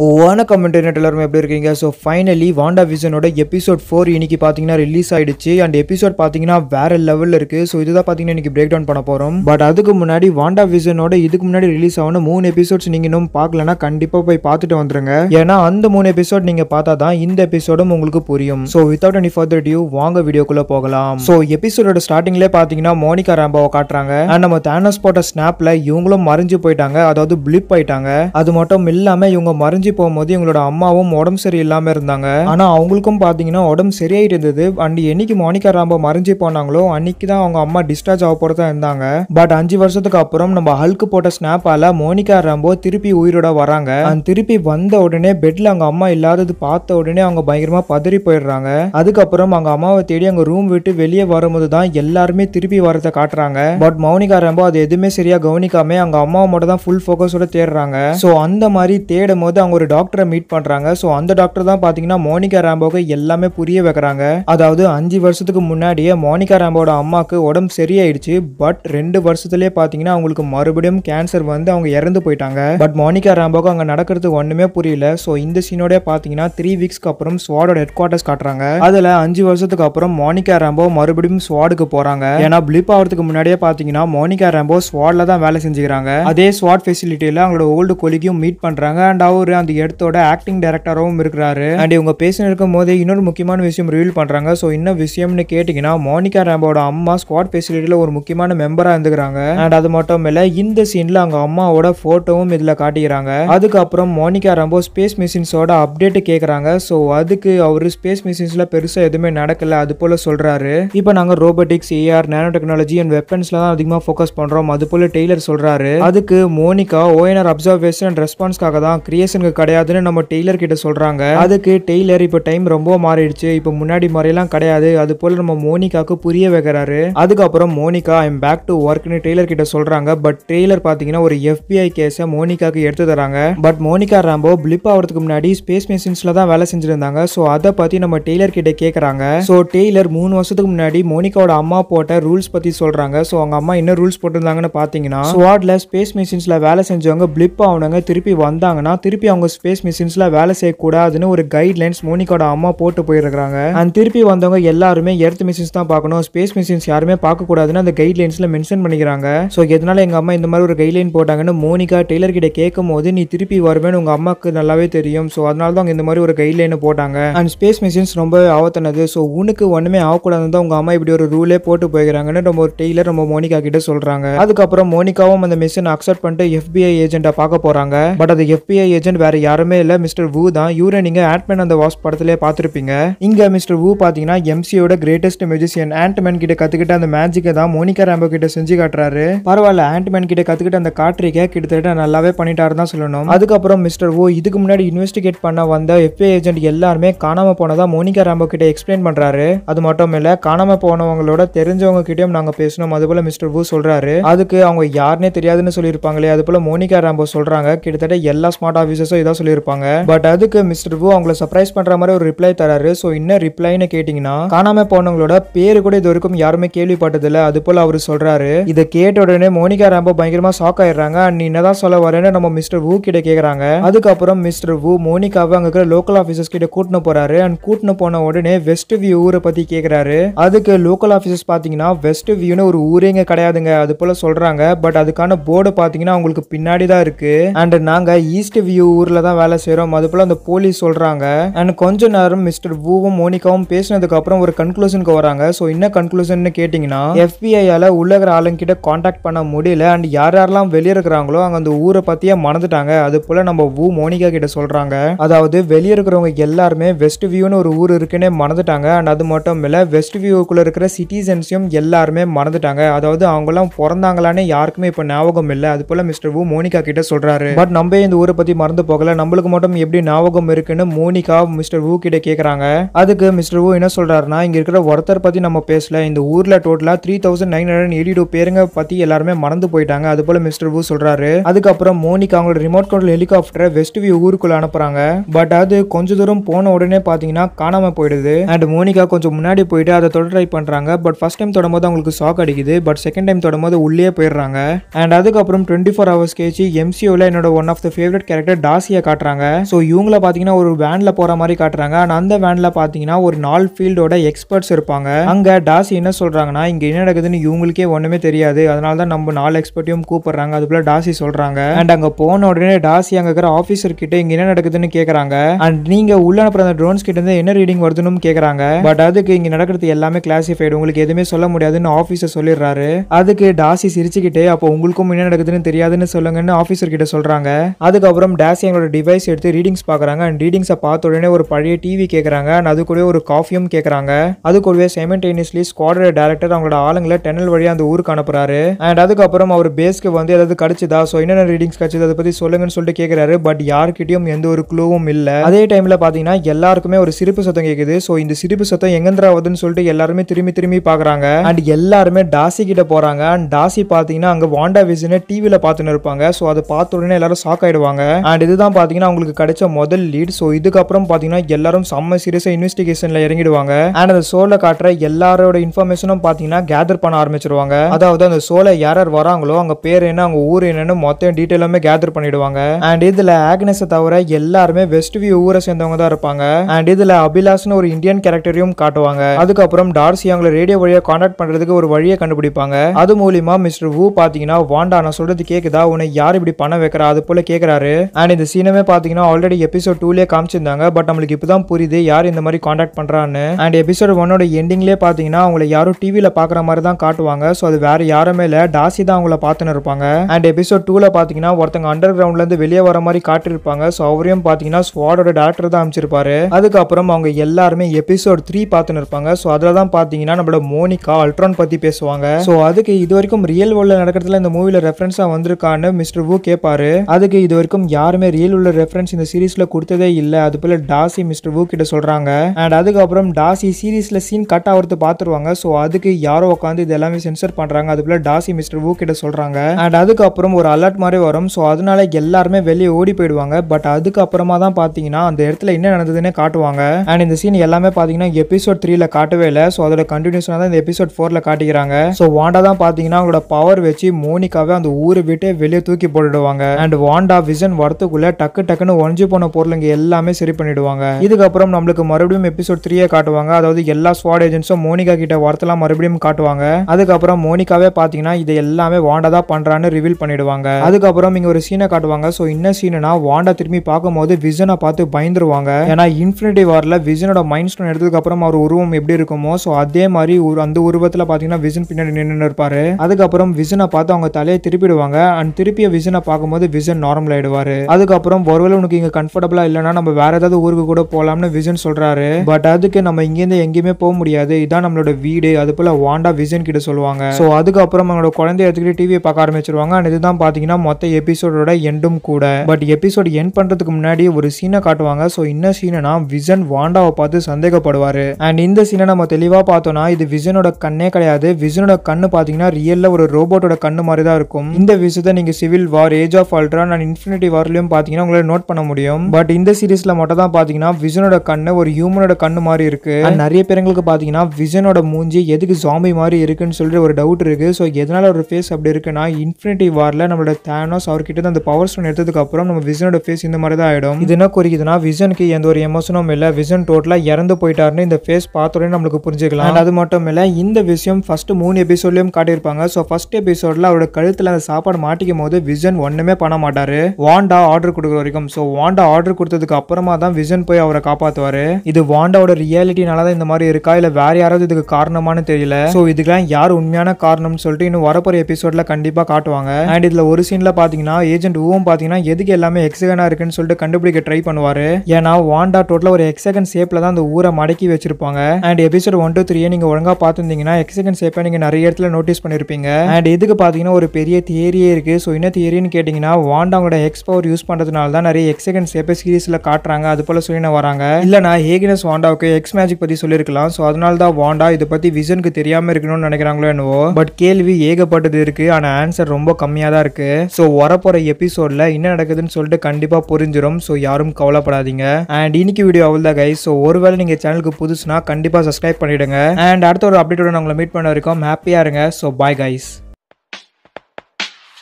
வணக்கம் இன்டர்நெட் எல்லாருமே எப்படி இருக்கீங்க ஸோ ஃபைனலி வாண்டா விசனோட எபிசோட் ஃபோர் இன்னைக்கு பார்த்தீங்கன்னா ரிலீஸ் ஆயிடுச்சு அண்ட் எபிசோட் பார்த்தீங்கன்னா வேற லெவலில் இருக்கு ஸோ இதுதான் பார்த்தீங்கன்னா இன்னைக்கு பிரேக் டவுன் பண்ண போகிறோம் பட் அதுக்கு முன்னாடி வாண்டா விசனோட இதுக்கு முன்னாடி ரிலீஸ் ஆகணும் மூணு எபிசோட்ஸ் நீங்கள் இன்னும் பார்க்கலனா கண்டிப்பாக போய் பார்த்துட்டு வந்துருங்க ஏன்னா அந்த மூணு எபிசோட் நீங்கள் பார்த்தா தான் இந்த எபிசோடும் உங்களுக்கு புரியும் so without any further due வாங்க வீடியோக்குள்ளே போகலாம் ஸோ எபிசோடோட ஸ்டார்டிங்லேயே பார்த்தீங்கன்னா மோனிகா ரேம்பாவை காட்டுறாங்க அண்ட் நம்ம தேனஸ் போட்ட ஸ்னாப்பில் இவங்களும் மறைஞ்சு போயிட்டாங்க அதாவது பிளிப் ஆயிட்டாங்க அது மட்டும் இல்லாமல் இவங்க மறைஞ்சு பிரிஞ்சு போகும்போது எங்களோட அம்மாவும் உடம்பு சரியில்லாமல் இருந்தாங்க ஆனால் அவங்களுக்கும் பார்த்தீங்கன்னா உடம்பு இருந்தது அண்ட் என்னைக்கு மோனிகா ராம்போ மறைஞ்சு போனாங்களோ அன்னைக்கு தான் அவங்க அம்மா டிஸ்சார்ஜ் ஆக போகிறதா இருந்தாங்க பட் அஞ்சு வருஷத்துக்கு அப்புறம் நம்ம ஹல்க்கு போட்ட ஸ்னாப்பால மோனிகா ராம்போ திருப்பி உயிரோட வராங்க அண்ட் திருப்பி வந்த உடனே பெட்ல அவங்க அம்மா இல்லாதது பார்த்த உடனே அவங்க பயங்கரமா பதறி போயிடுறாங்க அதுக்கப்புறம் அவங்க அம்மாவை தேடி அவங்க ரூம் விட்டு வெளியே வரும்போது தான் எல்லாருமே திருப்பி வரதை காட்டுறாங்க பட் மௌனிகா ராம்போ அது எதுவுமே சரியா கவனிக்காம அவங்க அம்மாவை தான் ஃபுல் ஃபோக்கஸோட தேடுறாங்க ஸோ அந்த மாதிரி தேடும் போது அவங்க ஒரு டாக்டரை மீட் பண்றாங்க ஸோ அந்த டாக்டர் தான் பாத்தீங்கன்னா மோனிகா ராம்போக்கு எல்லாமே புரிய வைக்கிறாங்க அதாவது அஞ்சு வருஷத்துக்கு முன்னாடியே மோனிகா ராம்போட அம்மாவுக்கு உடம்பு சரியாயிடுச்சு பட் ரெண்டு வருஷத்துலயே பாத்தீங்கன்னா அவங்களுக்கு மறுபடியும் கேன்சர் வந்து அவங்க இறந்து போயிட்டாங்க பட் மோனிகா ராம்போக்கு அங்க நடக்கிறது ஒண்ணுமே புரியல ஸோ இந்த சீனோட பாத்தீங்கன்னா த்ரீ வீக்ஸ்க்கு அப்புறம் ஸ்வாடோட ஹெட் குவார்டர்ஸ் காட்டுறாங்க அதுல அஞ்சு வருஷத்துக்கு அப்புறம் மோனிகா ராம்போ மறுபடியும் ஸ்வாடுக்கு போறாங்க ஏன்னா பிளிப் ஆகிறதுக்கு முன்னாடியே பாத்தீங்கன்னா மோனிகா ராம்போ ஸ்வாட்ல தான் வேலை செஞ்சுக்கிறாங்க அதே ஸ்வாட் ஃபெசிலிட்டியில அவங்களோட ஓல்டு கொலிக்கும் மீட் பண்றாங்க அண்ட் அவர் அந்த இடத்தோட ஆக்டிங் டேரக்டராகவும் இருக்கிறாரு அண்ட் இவங்க பேசின இருக்கும் போது இன்னொரு முக்கியமான விஷயம் ரிவீல் பண்ணுறாங்க ஸோ என்ன விஷயம்னு கேட்டீங்கன்னா மோனிகா ரேம்போட அம்மா ஸ்குவாட் ஃபெசிலிட்டியில் ஒரு முக்கியமான மெம்பராக இருந்துக்கிறாங்க அண்ட் அது மட்டும் இல்லை இந்த சீனில் அவங்க அம்மாவோட ஃபோட்டோவும் இதில் காட்டிக்கிறாங்க அதுக்கப்புறம் மோனிகா ரேம்போ ஸ்பேஸ் மிஷின்ஸோட அப்டேட் கேட்குறாங்க ஸோ அதுக்கு அவர் ஸ்பேஸ் மிஷின்ஸில் பெருசாக எதுவுமே நடக்கல அது போல் சொல்கிறாரு இப்போ நாங்கள் robotics AR nano technology and வெப்பன்ஸில் தான் அதிகமாக ஃபோக்கஸ் பண்ணுறோம் அது போல் டெய்லர் சொல்கிறாரு அதுக்கு மோனிகா ஓஎன்ஆர் அப்சர்வேஷன் அண்ட் ரெஸ்பான்ஸ்க்காக தான் கிரியேஷனுக்கு கிடையாதுன்னு நம்ம டெய்லர் கிட்ட சொல்றாங்க அதுக்கு டெய்லர் இப்போ டைம் ரொம்ப மாறிடுச்சு இப்போ முன்னாடி மாதிரிலாம் கிடையாது அது போல் நம்ம மோனிகாவுக்கு புரிய வைக்கிறாரு அதுக்கப்புறம் மோனிகா ஐம் பேக் டு ஒர்க்னு டெய்லர் கிட்ட சொல்றாங்க பட் டெய்லர் பார்த்தீங்கன்னா ஒரு எஃபிஐ கேஸை மோனிகாக்கு எடுத்து தராங்க பட் மோனிகா ராம்போ பிளிப் ஆகிறதுக்கு முன்னாடி ஸ்பேஸ் மிஷின்ஸில் தான் வேலை செஞ்சுருந்தாங்க ஸோ அதை பற்றி நம்ம டெய்லர் கிட்ட கேட்குறாங்க ஸோ டெய்லர் மூணு வருஷத்துக்கு முன்னாடி மோனிகாவோட அம்மா போட்ட ரூல்ஸ் பற்றி சொல்கிறாங்க ஸோ அவங்க அம்மா என்ன ரூல்ஸ் போட்டிருந்தாங்கன்னு பார்த்தீங்கன்னா ஸ்வாட்ல ஸ்பேஸ் மிஷின்ஸில் வேலை செஞ்சவங்க பிளிப் ஆனவங்க திருப்பி வந்தாங்கன்னா திருப்பி அவங்க ஸ்பேஸ் மிஷின்ஸ்ல வேலை செய்யக்கூடாதுன்னு ஒரு கைட்லைன்ஸ் மோனிகாவோட அம்மா போட்டு போயிருக்காங்க அண்ட் திருப்பி வந்தவங்க எல்லாருமே எர்த் மிஷின்ஸ் தான் பார்க்கணும் ஸ்பேஸ் மிஷின்ஸ் யாருமே பார்க்கக்கூடாதுன்னு அந்த லைன்ஸ்ல மென்ஷன் பண்ணிக்கிறாங்க ஸோ எதனால எங்க அம்மா இந்த மாதிரி ஒரு கைட்லைன் போட்டாங்கன்னு மோனிகா டெய்லர் கிட்ட கேட்கும் போது நீ திருப்பி வருவேன்னு உங்க அம்மாக்கு நல்லாவே தெரியும் ஸோ அதனால தான் இந்த மாதிரி ஒரு கைட்லைன் போட்டாங்க அண்ட் ஸ்பேஸ் மிஷின்ஸ் ரொம்ப ஆவத்தனது ஸோ உனக்கு ஒண்ணுமே ஆகக்கூடாதுன்னு தான் அம்மா இப்படி ஒரு ரூலே போட்டு போயிருக்காங்கன்னு ரொம்ப ஒரு டெய்லர் நம்ம மோனிகா கிட்ட சொல்றாங்க அதுக்கப்புறம் மோனிகாவும் அந்த மிஷின் அக்செப்ட் பண்ணிட்டு எஃபிஐ ஏஜென்ட்டை பார்க்க போறாங்க பட் அது எஃபிஐ ஏஜென்ட் வேற யாருமே இல்லை மிஸ்டர் வூ தான் இவரை நீங்கள் ஆட்மேன் அந்த வாஸ் படத்திலே பார்த்துருப்பீங்க இங்கே மிஸ்டர் வூ பார்த்தீங்கன்னா எம்சியோட கிரேட்டஸ்ட் மியூசிஷியன் ஆண்ட்மேன் கிட்ட கற்றுக்கிட்ட அந்த மேஜிக்கை தான் மோனிகா ராம்போ கிட்ட செஞ்சு காட்டுறாரு பரவாயில்ல ஆண்ட்மேன் கிட்ட கற்றுக்கிட்ட அந்த காட்ரிக்கை கிட்டத்தட்ட நல்லாவே பண்ணிட்டாரு தான் சொல்லணும் அதுக்கப்புறம் மிஸ்டர் வூ இதுக்கு முன்னாடி இன்வெஸ்டிகேட் பண்ண வந்த எஃப்ஏ ஏஜென்ட் எல்லாருமே காணாமல் போனதா மோனிகா ராம்போ கிட்ட எக்ஸ்பிளைன் பண்றாரு அது மட்டும் இல்ல காணாம போனவங்களோட தெரிஞ்சவங்க கிட்டேயும் நாங்கள் பேசணும் போல மிஸ்டர் வூ சொல்கிறாரு அதுக்கு அவங்க யாருன்னே தெரியாதுன்னு சொல்லியிருப்பாங்களே போல மோனிகா ராம்போ சொல்கிறாங்க கிட்டத்தட்ட எல்லா ஸ்மார்ட் ஆஃபீஸஸும் ஸோ இதாக சொல்லியிருப்பாங்க பட் அதுக்கு மிஸ்டர் வு அவங்கள சர்ப்ரைஸ் பண்ற மாதிரி ஒரு ரிப்ளை தராரு ஸோ என்ன ரிப்ளைன்னு கேட்டிங்கன்னா காணாம போனவங்களோட பேரு கூட இது வரைக்கும் யாருமே கேள்விப்பட்டதில்ல அது போல் அவர் சொல்றாரு இதை கேட்ட உடனே மோனிகா ரொம்ப பயங்கரமாக ஷாக் ஆயிடுறாங்க அண்ட் என்னதான் சொல்ல வரேன்னு நம்ம மிஸ்டர் வு கிட்ட கேட்குறாங்க அதுக்கப்புறம் மிஸ்டர் வு மோனிகாவை அங்கே இருக்கிற லோக்கல் ஆஃபீஸர்ஸ் கிட்ட கூட்டினு போறாரு அண்ட் கூட்டினு போன உடனே வெஸ்ட் வியூ ஊரை பற்றி கேட்குறாரு அதுக்கு லோக்கல் ஆஃபீஸர்ஸ் பார்த்தீங்கன்னா வெஸ்ட் வியூன்னு ஒரு ஊரே இங்கே கிடையாதுங்க அது போல சொல்றாங்க பட் அதுக்கான போர்டு பார்த்தீங்கன்னா அவங்களுக்கு பின்னாடி தான் இருக்கு அண்ட் நாங்கள் ஈஸ்ட் வியூ ஊர்ல தான் வேலை அது போல அந்த போலீஸ் சொல்றாங்க அண்ட் கொஞ்ச நேரம் மிஸ்டர் வூவும் மோனிகாவும் பேசினதுக்கு அப்புறம் ஒரு கன்க்ளூஷனுக்கு வராங்க ஸோ என்ன கன்க்ளூஷன் கேட்டிங்கன்னா எஃபிஐயால் உள்ளகிற கிட்ட காண்டாக்ட் பண்ண முடியல அண்ட் யார் யாரெல்லாம் வெளியே இருக்கிறாங்களோ அந்த ஊரை பற்றியே மறந்துட்டாங்க அது போல நம்ம வூ மோனிகா கிட்ட சொல்றாங்க அதாவது வெளியே இருக்கிறவங்க எல்லாருமே வெஸ்ட் வியூன்னு ஒரு ஊர் இருக்குன்னே மறந்துட்டாங்க அண்ட் அது மட்டும் இல்லை வெஸ்ட் வியூக்குள்ள இருக்கிற சிட்டிசன்ஸையும் எல்லாருமே மறந்துட்டாங்க அதாவது எல்லாம் பிறந்தாங்களான்னு யாருக்குமே இப்போ ஞாபகம் இல்லை அது போல மிஸ்டர் வூ மோனிகா கிட்ட சொல்றாரு பட் நம்ம இந்த ஊரை பற்றி மறந்து போக போகல நம்மளுக்கு மட்டும் எப்படி ஞாபகம் இருக்குன்னு மோனிகா மிஸ்டர் வூ கிட்ட கேட்குறாங்க அதுக்கு மிஸ்டர் வூ என்ன சொல்றாருன்னா இங்க இருக்கிற ஒருத்தர் பத்தி நம்ம பேசல இந்த ஊர்ல டோட்டலா three thousand nine hundred eighty two பேருங்க பத்தி எல்லாருமே மறந்து போயிட்டாங்க அது போல மிஸ்டர் வூ சொல்றாரு அதுக்கப்புறம் மோனிகா அவங்களோட ரிமோட் கண்ட்ரோல் ஹெலிகாப்டரை வெஸ்ட் வியூ ஊருக்குள்ள அனுப்புறாங்க பட் அது கொஞ்ச தூரம் போன உடனே பாத்தீங்கன்னா காணாம போயிடுது அண்ட் மோனிகா கொஞ்சம் முன்னாடி போயிட்டு அதை தொடர் ட்ரை பண்றாங்க பட் ஃபர்ஸ்ட் டைம் போது அவங்களுக்கு ஷாக் அடிக்குது பட் செகண்ட் டைம் போது உள்ளே போயிடுறாங்க அண்ட் அதுக்கப்புறம் டுவெண்ட்டி ஃபோர் ஹவர்ஸ் கேச்சு எம்சிஓவில் என்னோட one of the favourite character டாஸ் ராசியை காட்டுறாங்க ஸோ இவங்கள பார்த்தீங்கன்னா ஒரு வேனில் போகிற மாதிரி காட்டுறாங்க ஆனால் அந்த வேனில் பார்த்தீங்கன்னா ஒரு நாலு ஃபீல்டோட எக்ஸ்பர்ட்ஸ் இருப்பாங்க அங்கே டாசி என்ன சொல்கிறாங்கன்னா இங்கே என்ன நடக்குதுன்னு இவங்களுக்கே ஒன்றுமே தெரியாது அதனால தான் நம்ம நாலு எக்ஸ்பர்ட்டையும் கூப்பிடுறாங்க அது போல டாசி சொல்கிறாங்க அண்ட் அங்கே போன உடனே டாசி அங்கே இருக்கிற ஆஃபீஸர் கிட்ட இங்கே என்ன நடக்குதுன்னு கேட்குறாங்க அண்ட் நீங்கள் உள்ள அனுப்புற அந்த ட்ரோன்ஸ் கிட்ட இருந்து என்ன ரீடிங் வருதுன்னு கேட்குறாங்க பட் அதுக்கு இங்கே நடக்கிறது எல்லாமே கிளாசிஃபைடு உங்களுக்கு எதுவுமே சொல்ல முடியாதுன்னு ஆஃபீஸர் சொல்லிடுறாரு அதுக்கு டாசி சிரிச்சுக்கிட்டே அப்போ உங்களுக்கும் என்ன நடக்குதுன்னு தெரியாதுன்னு சொல்லுங்கன்னு ஆஃபீஸர் கிட்ட சொல்கிறாங்க அதுக்கப்புறம் டாசி அவங்களோட டிவைஸ் எடுத்து ரீடிங்ஸ் பார்க்குறாங்க அண்ட் ரீடிங்ஸை பார்த்த உடனே ஒரு பழைய டிவி கேட்குறாங்க அண்ட் அது கூடவே ஒரு காஃபியும் கேட்குறாங்க அது கூடவே சைமன்டேனியஸ்லி ஸ்குவாடோட டேரக்டர் அவங்களோட ஆளுங்களை டெனல் வழியாக அந்த ஊருக்கு அனுப்புறாரு அண்ட் அதுக்கப்புறம் அவர் பேஸ்க்கு வந்து ஏதாவது கிடச்சிதா ஸோ என்னென்ன ரீடிங்ஸ் கிடைச்சது அதை பற்றி சொல்லுங்கன்னு சொல்லிட்டு கேட்குறாரு பட் யார்கிட்டயும் எந்த ஒரு க்ளூவும் இல்லை அதே டைமில் பார்த்தீங்கன்னா எல்லாருக்குமே ஒரு சிரிப்பு சத்தம் கேட்குது ஸோ இந்த சிரிப்பு சத்தம் எங்கேந்திரா சொல்லிட்டு எல்லாருமே திரும்பி திரும்பி பார்க்குறாங்க அண்ட் எல்லாருமே டாசி கிட்ட போகிறாங்க அண்ட் டாசி பார்த்தீங்கன்னா அங்கே வாண்டா விசினை டிவியில் பார்த்துன்னு இருப்பாங்க ஸோ அதை பார்த்த உடனே எல்லாரும் ஷாக் ஆகிடுவாங்க அண்ட் இதுதான் தான் பார்த்தீங்கன்னா அவங்களுக்கு கிடைச்ச முதல் லீட் ஸோ இதுக்கப்புறம் பார்த்தீங்கன்னா எல்லாரும் செம்ம சீரியஸாக இன்வெஸ்டிகேஷனில் இறங்கிடுவாங்க அண்ட் அந்த சோலை காட்டுற எல்லாரோட இன்ஃபர்மேஷனும் பார்த்தீங்கன்னா கேதர் பண்ண ஆரம்பிச்சிருவாங்க அதாவது அந்த சோலை யார் யார் வராங்களோ அவங்க பேர் என்ன அவங்க ஊர் என்னன்னு மொத்தம் டீட்டெயிலுமே கேதர் பண்ணிடுவாங்க அண்ட் இதில் ஆக்னஸை தவிர எல்லாருமே வெஸ்ட் வியூ ஊரை சேர்ந்தவங்க தான் இருப்பாங்க அண்ட் இதில் அபிலாஷ்னு ஒரு இந்தியன் கேரக்டரையும் காட்டுவாங்க அதுக்கப்புறம் டார்சி அவங்களை ரேடியோ வழியாக கான்டாக்ட் பண்ணுறதுக்கு ஒரு வழியை கண்டுபிடிப்பாங்க அது மூலியமா மிஸ்டர் வூ பார்த்தீங்கன்னா வாண்டா நான் சொல்றது கேட்குதா உன்னை யார் இப்படி பணம் வைக்கிறா அது போல கேட்குறாரு அண்ட் இந்த சீனமே பார்த்தீங்கன்னா ஆல்ரெடி எபிசோட் டூலே காமிச்சிருந்தாங்க பட் நம்மளுக்கு இப்போதான் புரியுது யார் இந்த மாதிரி காண்டாக்ட் பண்ணுறான்னு அண்ட் எபிசோட் ஒன்னோட எண்டிங்லேயே பார்த்தீங்கன்னா அவங்கள யாரும் டிவியில் பார்க்குற மாதிரி தான் காட்டுவாங்க ஸோ அது வேறு யாருமே இல்லை டாசி தான் அவங்கள பார்த்துன்னு இருப்பாங்க அண்ட் எபிசோட் டூவில் பார்த்தீங்கன்னா ஒருத்தங்க அண்டர் கிரவுண்ட்லேருந்து வெளியே வர மாதிரி காட்டியிருப்பாங்க ஸோ அவரையும் பார்த்தீங்கன்னா ஸ்வாடோட டேரக்டர் தான் அமைச்சிருப்பாரு அதுக்கப்புறம் அவங்க எல்லாருமே எபிசோட் த்ரீ பார்த்துன்னு இருப்பாங்க ஸோ அதில் தான் பார்த்தீங்கன்னா நம்மளோட மோனிகா அல்ட்ரான் பற்றி பேசுவாங்க ஸோ அதுக்கு இது வரைக்கும் ரியல் வேர்ல்டில் நடக்கிறதுல இந்த மூவியில் ரெஃபரன்ஸாக வந்திருக்கான்னு மிஸ்டர் வூ கேட்பாரு அதுக்கு இது வரைக்கும் யாருமே ரியல் உள்ள ரெஃபரன்ஸ் இந்த சீரீஸ்ல கொடுத்ததே இல்லை அது போல டாசி மிஸ்டர் வூ கிட்ட சொல்கிறாங்க அண்ட் அதுக்கப்புறம் டாசி சீரீஸ்ல சீன் கட் ஆகிறது பார்த்துருவாங்க ஸோ அதுக்கு யாரோ உட்காந்து இது எல்லாமே சென்சர் பண்ணுறாங்க அது போல டாசி மிஸ்டர் வூ கிட்ட சொல்கிறாங்க அண்ட் அதுக்கப்புறம் ஒரு அலர்ட் மாதிரி வரும் ஸோ அதனால எல்லாருமே வெளியே ஓடி போயிடுவாங்க பட் அதுக்கப்புறமா தான் பார்த்தீங்கன்னா அந்த இடத்துல என்ன நடந்ததுன்னு காட்டுவாங்க அண்ட் இந்த சீன் எல்லாமே பார்த்தீங்கன்னா எபிசோட் த்ரீல காட்டவே இல்லை ஸோ அதோட கண்டினியூஷனாக தான் இந்த எபிசோட் போர்ல காட்டிக்கிறாங்க ஸோ வாண்டா தான் பார்த்தீங்கன்னா அவங்களோட பவர் வச்சு மோனிகாவே அந்த ஊரை விட்டு வெளியே தூக்கி போட்டுடுவாங்க அண்ட் வாண்டா விசன் வரத்துக்குள்ள டக்கு டக்குன்னு ஒழிஞ்சு போன பொருளுங்க எல்லாமே சரி பண்ணிடுவாங்க இதுக்கப்புறம் நம்மளுக்கு மறுபடியும் எபிசோட் த்ரீயே காட்டுவாங்க அதாவது எல்லா ஸ்வாட் ஏஜென்ட்ஸும் மோனிகா கிட்ட வரத்தெல்லாம் மறுபடியும் காட்டுவாங்க அதுக்கப்புறம் மோனிகாவே பார்த்தீங்கன்னா இதை எல்லாமே வாண்டா தான் பண்ணுறான்னு ரிவீல் பண்ணிடுவாங்க அதுக்கப்புறம் இங்கே ஒரு சீனை காட்டுவாங்க ஸோ என்ன சீனுனா வாண்டா திரும்பி பார்க்கும்போது விசனை பார்த்து பயந்துருவாங்க ஏன்னா இன்ஃபினிட்டி வாரில் விசனோட மைண்ட் ஸ்டோன் எடுத்ததுக்கு அப்புறம் அவர் உருவம் எப்படி இருக்குமோ ஸோ அதே மாதிரி அந்த உருவத்தில் பார்த்தீங்கன்னா விசன் பின்னாடி நின்று இருப்பாரு அதுக்கப்புறம் விசனை பார்த்து அவங்க தலையை திருப்பிடுவாங்க அண்ட் திருப்பிய விசனை பார்க்கும்போது விசன் நார்மல் ஆயிடுவாரு அதுக்கப்புறம் அப்புறம் ஒருவேளை உனக்கு இங்கே கம்ஃபர்டபுளா இல்லைன்னா நம்ம வேற ஏதாவது ஊருக்கு கூட போகலாம்னு விஷன் சொல்றாரு பட் அதுக்கு நம்ம இங்கிருந்து எங்கேயுமே போக முடியாது இதான் நம்மளோட வீடு அது போல் வாண்டா விஷன் கிட்ட சொல்லுவாங்க ஸோ அதுக்கப்புறம் அவங்களோட குழந்தைய எடுத்துக்கிட்டு டிவியை பார்க்க ஆரம்பிச்சிருவாங்க அண்ட் இதுதான் பாத்தீங்கன்னா மொத்த எபிசோடோட எண்டும் கூட பட் எபிசோட் என் பண்றதுக்கு முன்னாடி ஒரு சீனை காட்டுவாங்க ஸோ என்ன சீனா விஷன் வாண்டாவை பார்த்து சந்தேகப்படுவாரு அண்ட் இந்த சீனை நம்ம தெளிவா பார்த்தோம்னா இது விஷனோட கண்ணே கிடையாது விஜனோட கண்ணு பாத்தீங்கன்னா ரியல்ல ஒரு ரோபோட்டோட கண்ணு மாதிரி தான் இருக்கும் இந்த விஷயத்தை நீங்க Civil War Age of Ultron and Infinity வார்லயும் பார்த்து பார்த்தீங்கன்னா உங்களால் நோட் பண்ண முடியும் பட் இந்த சீரீஸில் மட்டும் தான் பார்த்தீங்கன்னா விசனோட கண்ணு ஒரு ஹியூமனோட கண்ணு மாதிரி இருக்கு நிறைய பேருங்களுக்கு பார்த்தீங்கன்னா விசனோட மூஞ்சி எதுக்கு சாமி மாதிரி இருக்குன்னு சொல்லிட்டு ஒரு டவுட் இருக்கு ஸோ எதனால ஒரு ஃபேஸ் அப்படி இருக்குன்னா இன்ஃபினிட்டி வாரில் நம்மளோட தேனோஸ் அவர்கிட்ட அந்த பவர் ஸ்டோன் எடுத்ததுக்கு அப்புறம் நம்ம விசனோட ஃபேஸ் இந்த மாதிரி தான் ஆயிடும் இது என்ன குறிக்குதுன்னா விசனுக்கு எந்த ஒரு எமோஷனும் இல்லை விசன் டோட்டலாக இறந்து போயிட்டாருன்னு இந்த ஃபேஸ் பார்த்தோடனே நம்மளுக்கு புரிஞ்சுக்கலாம் அது மட்டும் இல்லை இந்த விஷயம் ஃபர்ஸ்ட் மூணு எபிசோட்லயும் காட்டியிருப்பாங்க ஸோ ஃபர்ஸ்ட் எபிசோட்ல அவரோட கழுத்தில் அந்த சாப்பாடு மாட்டிக்கும் போது விசன் ஒன்றுமே பண்ண மாட்டாரு வாண்டா ஆர்டர் கொடுக்குற வரைக்கும் ஸோ வாண்டா ஆர்டர் கொடுத்ததுக்கு அப்புறமா தான் விஷன் போய் அவரை காப்பாற்றுவார் இது வாண்டாவோட ரியாலிட்டினால தான் இந்த மாதிரி இருக்கா இல்லை வேற யாராவது இதுக்கு காரணமானு தெரியல ஸோ இதுக்கெல்லாம் யார் உண்மையான காரணம்னு சொல்லிட்டு இன்னும் வரப்போற எபிசோட்ல கண்டிப்பாக காட்டுவாங்க அண்ட் இதில் ஒரு சீன்ல பார்த்தீங்கன்னா ஏஜென்ட் ஊவும் பார்த்தீங்கன்னா எதுக்கு எல்லாமே எக்ஸகனா இருக்குன்னு சொல்லிட்டு கண்டுபிடிக்க ட்ரை பண்ணுவார் ஏன்னா வாண்டா டோட்டலாக ஒரு எக்ஸகன் ஷேப்பில் தான் அந்த ஊரை மடக்கி வச்சிருப்பாங்க அண்ட் எபிசோட் ஒன் டூ த்ரீயே நீங்கள் ஒழுங்காக பார்த்துருந்தீங்கன்னா எக்ஸகன் ஷேப்பை நீங்கள் நிறைய இடத்துல நோட்டீஸ் பண்ணியிருப்பீங்க அண்ட் இதுக்கு பார்த்தீங்கன்னா ஒரு பெரிய தியரியே இருக்குது ஸோ என்ன தியரின்னு கேட்டிங்கன்னா வாண்டாவோட எக்ஸ் பவர் யூஸ் பண்ணுறது பண்ணுறதுனால தான் நிறைய எக்ஸகன்ஸ் எப்போ சீரீஸில் காட்டுறாங்க அது போல் சொல்லின வராங்க இல்லைனா ஹேகினஸ் வாண்டாவுக்கு எக்ஸ் மேஜிக் பற்றி சொல்லியிருக்கலாம் ஸோ அதனால தான் வாண்டா இதை பற்றி விசனுக்கு தெரியாமல் இருக்கணும்னு நினைக்கிறாங்களோ என்னவோ பட் கேள்வி ஏகப்பட்டது இருக்குது ஆனால் ஆன்சர் ரொம்ப கம்மியாக தான் இருக்குது ஸோ வரப்போகிற எபிசோடில் என்ன நடக்குதுன்னு சொல்லிட்டு கண்டிப்பாக புரிஞ்சிடும் ஸோ யாரும் கவலைப்படாதீங்க அண்ட் இன்னைக்கு வீடியோ அவ்வளோ கைஸ் ஸோ ஒருவேளை நீங்கள் சேனலுக்கு புதுசுனா கண்டிப்பாக சப்ஸ்கிரைப் பண்ணிவிடுங்க அண்ட் அடுத்த ஒரு அப்டேட்டோட நான் உங்களை மீட் பண்ண வரைக்கும் ஹாப்பியாக இருங்க so bye guys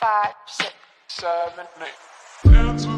Five, six, seven, eight.